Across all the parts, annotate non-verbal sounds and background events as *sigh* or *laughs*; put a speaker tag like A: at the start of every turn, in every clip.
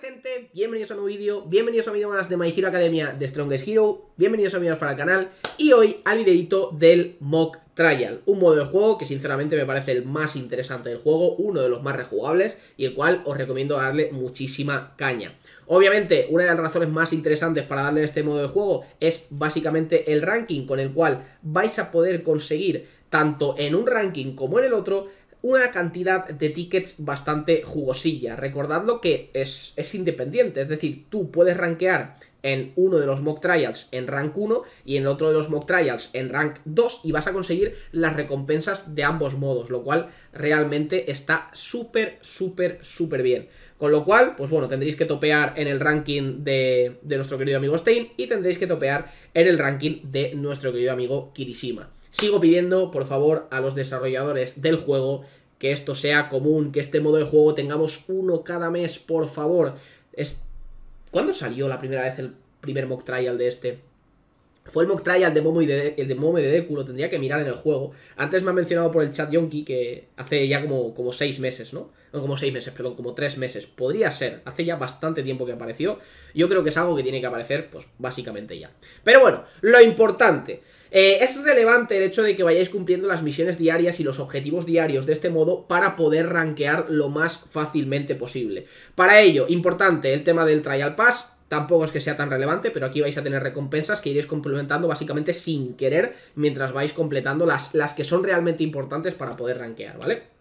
A: gente, bienvenidos a un nuevo vídeo, bienvenidos a un más de My Hero Academia de Strongest Hero, bienvenidos a más para el canal y hoy al videito del Mock Trial, un modo de juego que sinceramente me parece el más interesante del juego, uno de los más rejugables y el cual os recomiendo darle muchísima caña. Obviamente, una de las razones más interesantes para darle este modo de juego es básicamente el ranking con el cual vais a poder conseguir tanto en un ranking como en el otro una cantidad de tickets bastante jugosilla. Recordadlo que es, independiente, es decir, tú puedes rankear en uno de los mock trials en rank 1 y en el otro de los mock trials en rank 2 y vas a conseguir las recompensas de ambos modos, lo cual realmente está súper, súper, súper bien. Con lo cual, pues bueno, tendréis que topear en el ranking de, de nuestro querido amigo Stein y tendréis que topear en el ranking de nuestro querido amigo Kirishima. Sigo pidiendo, por favor, a los desarrolladores del juego que esto sea común, que este modo de juego tengamos uno cada mes, por favor. ¿Cuándo salió la primera vez el primer mock trial de este? Fue el mock trial de Momo y de, el de Momo y de Deku, lo tendría que mirar en el juego. Antes me ha mencionado por el chat Yonki que hace ya como, como seis meses, ¿no? No como seis meses, perdón, como tres meses. Podría ser, hace ya bastante tiempo que apareció. Yo creo que es algo que tiene que aparecer, pues básicamente ya. Pero bueno, lo importante. Eh, es relevante el hecho de que vayáis cumpliendo las misiones diarias y los objetivos diarios de este modo para poder rankear lo más fácilmente posible. Para ello, importante el tema del Trial Pass, Tampoco es que sea tan relevante, pero aquí vais a tener recompensas que iréis complementando básicamente sin querer mientras vais completando las, las que son realmente importantes para poder rankear, ¿vale?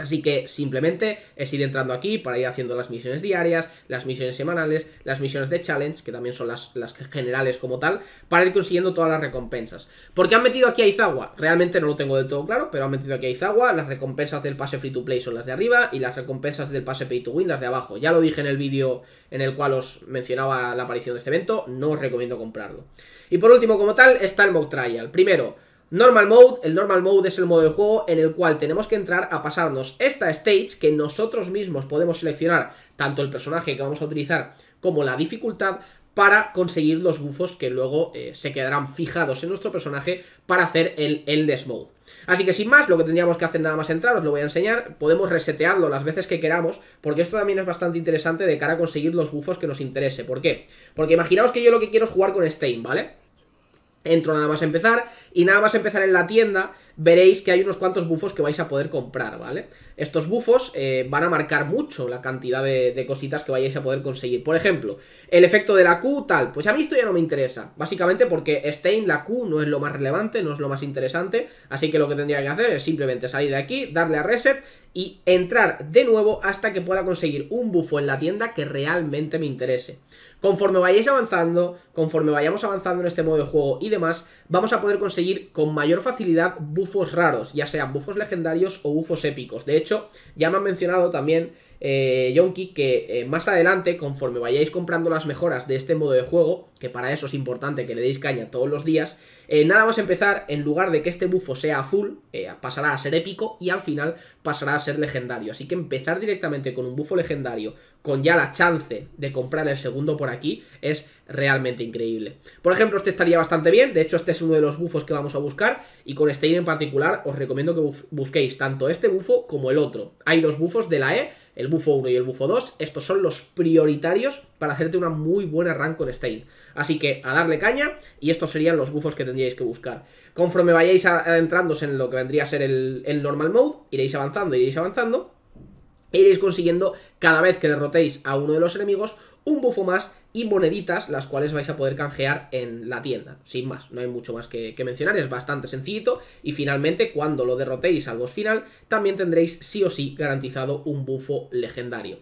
A: Así que simplemente es ir entrando aquí para ir haciendo las misiones diarias, las misiones semanales, las misiones de challenge, que también son las, generales como tal, para ir consiguiendo todas las recompensas. Porque han metido aquí a Izawa? Realmente no lo tengo del todo claro, pero han metido aquí a Izawa, las recompensas del pase free to play son las de arriba y las recompensas del pase pay to win las de abajo. Ya lo dije en el vídeo en el cual os mencionaba la aparición de este evento, no os recomiendo comprarlo. Y por último como tal está el mock trial. Primero, Normal Mode, el Normal Mode es el modo de juego en el cual tenemos que entrar a pasarnos esta stage que nosotros mismos podemos seleccionar tanto el personaje que vamos a utilizar como la dificultad para conseguir los bufos que luego eh, se quedarán fijados en nuestro personaje para hacer el Endless Mode. Así que sin más, lo que tendríamos que hacer nada más entrar, os lo voy a enseñar, podemos resetearlo las veces que queramos, porque esto también es bastante interesante de cara a conseguir los buffos que nos interese. ¿Por qué? Porque imaginaos que yo lo que quiero es jugar con Stain, ¿vale? Entro nada más a empezar y nada más empezar en la tienda, veréis que hay unos cuantos bufos que vais a poder comprar, ¿vale? Estos bufos eh, van a marcar mucho la cantidad de, cositas que vayáis a poder conseguir. Por ejemplo, el efecto de la Q, tal. Pues a mí esto ya no me interesa. Básicamente porque stain la Q, no es lo más relevante, no es lo más interesante. Así que lo que tendría que hacer es simplemente salir de aquí, darle a reset y entrar de nuevo hasta que pueda conseguir un bufo en la tienda que realmente me interese. Conforme vayáis avanzando, conforme vayamos avanzando en este modo de juego y demás, vamos a poder conseguir con mayor facilidad bufos raros, ya sean bufos legendarios o bufos épicos. De hecho, ya me ha mencionado también eh, que eh, más adelante, conforme vayáis comprando las mejoras de este modo de juego, que para eso es importante que le deis caña todos los días, eh, nada más empezar, en lugar de que este bufo sea azul, eh, pasará a ser épico y al final pasará a ser legendario. Así que empezar directamente con un bufo legendario, con ya la chance de comprar el segundo por aquí, es realmente increíble. Por ejemplo, este estaría bastante bien, de hecho este es uno de los bufos que vamos a buscar, y con Stein en particular os recomiendo que busquéis tanto este bufo como el otro. Hay dos bufos de la E, el bufo 1 y el bufo 2, estos son los prioritarios para hacerte una muy buena rank con Stain... Así que a darle caña y estos serían los bufos que tendríais que buscar. Conforme vayáis adentrándose en lo que vendría a ser el, el normal mode, iréis avanzando, iréis avanzando, e iréis consiguiendo cada vez que derrotéis a uno de los enemigos un bufo más y moneditas, las cuales vais a poder canjear en la tienda. Sin más, no hay mucho más que, mencionar, es bastante sencillito. Y finalmente, cuando lo derrotéis al boss final, también tendréis sí o sí garantizado un bufo legendario.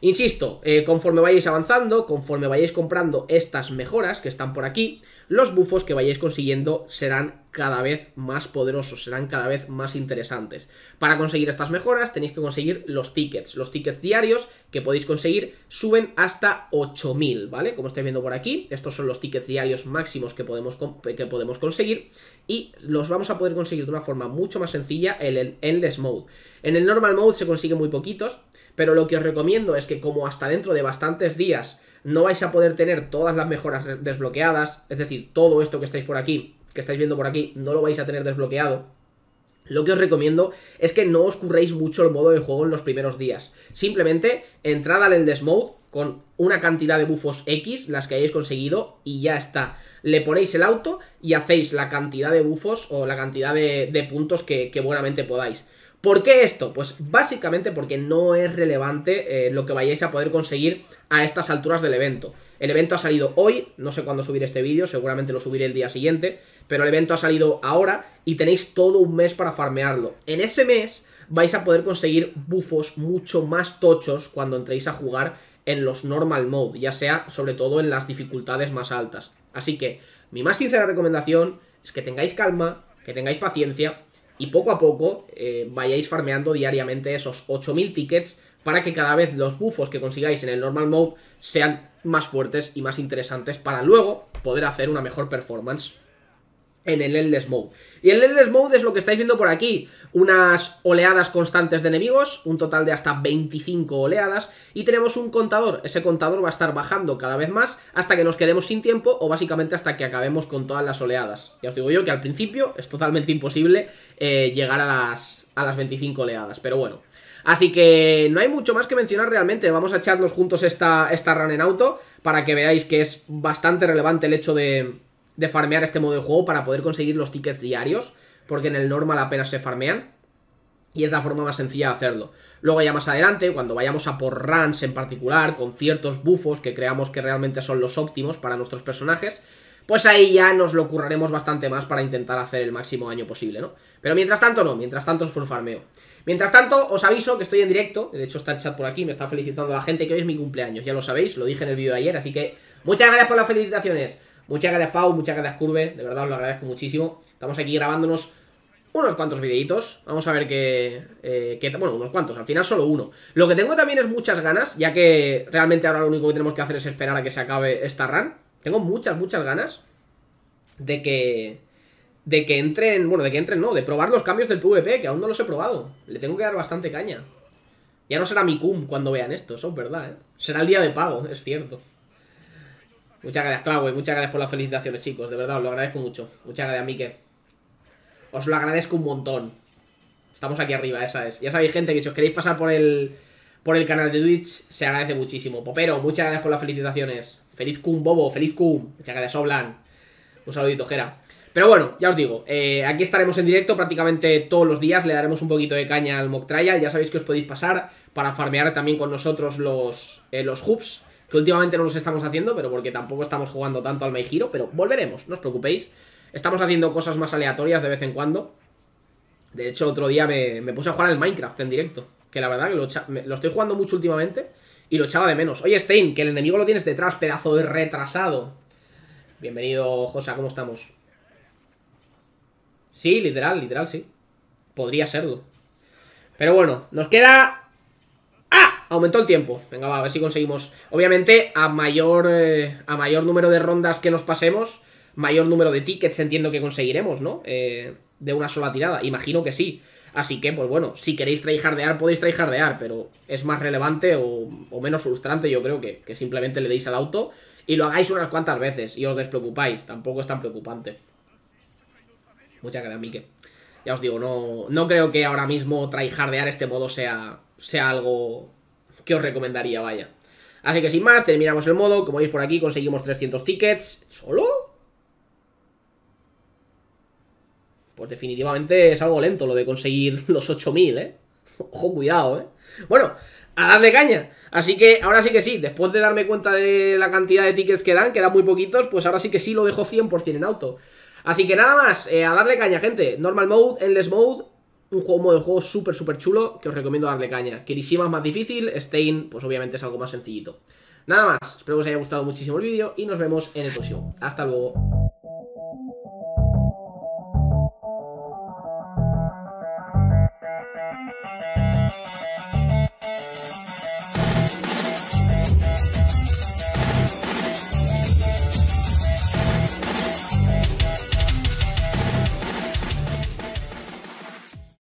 A: Insisto, eh, conforme vayáis avanzando, conforme vayáis comprando estas mejoras que están por aquí, los bufos que vayáis consiguiendo serán cada vez más poderosos, serán cada vez más interesantes. Para conseguir estas mejoras tenéis que conseguir los tickets. Los tickets diarios que podéis conseguir suben hasta 8000, ¿vale? Como estáis viendo por aquí, estos son los tickets diarios máximos que podemos, que podemos conseguir y los vamos a poder conseguir de una forma mucho más sencilla en el Endless Mode. En el Normal Mode se consigue muy poquitos, pero lo que os recomiendo es que como hasta dentro de bastantes días no vais a poder tener todas las mejoras desbloqueadas, es decir, todo esto que estáis por aquí, que estáis viendo por aquí, no lo vais a tener desbloqueado, lo que os recomiendo es que no os curréis mucho el modo de juego en los primeros días. Simplemente entrad al Endless Mode con una cantidad de bufos X, las que hayáis conseguido, y ya está. Le ponéis el auto y hacéis la cantidad de bufos o la cantidad de, puntos que, que buenamente podáis. ¿Por qué esto? Pues básicamente porque no es relevante eh, lo que vayáis a poder conseguir a estas alturas del evento. El evento ha salido hoy, no sé cuándo subiré este vídeo, seguramente lo subiré el día siguiente, pero el evento ha salido ahora y tenéis todo un mes para farmearlo. En ese mes vais a poder conseguir bufos mucho más tochos cuando entréis a jugar en los normal mode, ya sea sobre todo en las dificultades más altas. Así que mi más sincera recomendación es que tengáis calma, que tengáis paciencia y poco a poco eh, vayáis farmeando diariamente esos 8000 tickets para que cada vez los bufos que consigáis en el normal mode sean más fuertes y más interesantes para luego poder hacer una mejor performance en el Endless Mode. Y el Endless Mode es lo que estáis viendo por aquí, unas oleadas constantes de enemigos, un total de hasta 25 oleadas, y tenemos un contador, ese contador va a estar bajando cada vez más hasta que nos quedemos sin tiempo o básicamente hasta que acabemos con todas las oleadas. Ya os digo yo que al principio es totalmente imposible eh, llegar a las, a las 25 oleadas, pero bueno. Así que no hay mucho más que mencionar realmente. Vamos a echarnos juntos esta, esta run en auto para que veáis que es bastante relevante el hecho de de farmear este modo de juego para poder conseguir los tickets diarios, porque en el normal apenas se farmean. Y es la forma más sencilla de hacerlo. Luego ya más adelante, cuando vayamos a por runs en particular, con ciertos buffos que creamos que realmente son los óptimos para nuestros personajes, pues ahí ya nos lo curraremos bastante más para intentar hacer el máximo daño posible, ¿no? Pero mientras tanto no, mientras tanto es full farmeo. Mientras tanto, os aviso que estoy en directo, de hecho está el chat por aquí, me está felicitando la gente que hoy es mi cumpleaños, ya lo sabéis, lo dije en el vídeo de ayer, así que muchas gracias por las felicitaciones. Muchas gracias, Pau, muchas gracias, Curve. De verdad os lo agradezco muchísimo. Estamos aquí grabándonos unos cuantos videitos. Vamos a ver qué, eh, Bueno, unos cuantos, al final solo uno. Lo que tengo también es muchas ganas, ya que realmente ahora lo único que tenemos que hacer es esperar a que se acabe esta run. Tengo muchas, muchas ganas de que... De que entren, bueno, de que entren no, de probar los cambios del PvP, que aún no los he probado. Le tengo que dar bastante caña. Ya no será mi cum cuando vean esto, eso es verdad, ¿eh? Será el día de pago, es cierto. Muchas gracias, Clawey. Muchas gracias por las felicitaciones, chicos. De verdad, os lo agradezco mucho. Muchas gracias, Mike. Os lo agradezco un montón. Estamos aquí arriba, esa es. Ya sabéis, gente, que si os queréis pasar por el, por el canal de Twitch, se agradece muchísimo. Popero, muchas gracias por las felicitaciones. Feliz cum, Bobo. Feliz cum. Muchas gracias, Oblan. Un saludito, Jera. Pero bueno, ya os digo, eh, aquí estaremos en directo prácticamente todos los días, le daremos un poquito de caña al Mock Trial, ya sabéis que os podéis pasar para farmear también con nosotros los, eh, los hoops, que últimamente no los estamos haciendo, pero porque tampoco estamos jugando tanto al My Hero, pero volveremos, no os preocupéis. Estamos haciendo cosas más aleatorias de vez en cuando. De hecho, otro día me, puse a jugar al Minecraft en directo, que la verdad que lo, lo estoy jugando mucho últimamente y lo echaba de menos. Oye, Stein, que el enemigo lo tienes detrás, pedazo de retrasado. Bienvenido, Josa, ¿cómo estamos? Sí, literal, literal, sí. Podría serlo. Pero bueno, nos queda ¡Ah! Aumentó el tiempo. Venga, va, a ver si conseguimos. Obviamente, a mayor, eh, a mayor número de rondas que nos pasemos, mayor número de tickets entiendo que conseguiremos, ¿no? Eh, de una sola tirada. Imagino que sí. Así que, pues bueno, si queréis tryhardear, podéis tryhardear, pero es más relevante o, menos frustrante, yo creo, que, que, simplemente le deis al auto y lo hagáis unas cuantas veces y os despreocupáis. Tampoco es tan preocupante. Muchas gracias, Mike ya os digo, no, no creo que ahora mismo tryhardear este modo sea, sea algo que os recomendaría, vaya. Así que sin más, terminamos el modo. Como veis por aquí, conseguimos 300 tickets. ¿Solo? Pues definitivamente es algo lento lo de conseguir *laughs* los 8000, ¿eh? Ojo, cuidado, ¿eh? Bueno, a darle caña. Así que ahora sí que sí, después de darme cuenta de la cantidad de tickets que dan, que dan muy poquitos, pues ahora sí que sí lo dejo 100% en auto. Así que nada más, eh, a darle caña, gente. Normal Mode, Endless Mode, un, juego, modo de juego súper, súper chulo que os recomiendo darle caña. Kirishima es más difícil, Stain, pues obviamente es algo más sencillito. Nada más, espero que os haya gustado muchísimo el vídeo y nos vemos en el próximo. Hasta luego.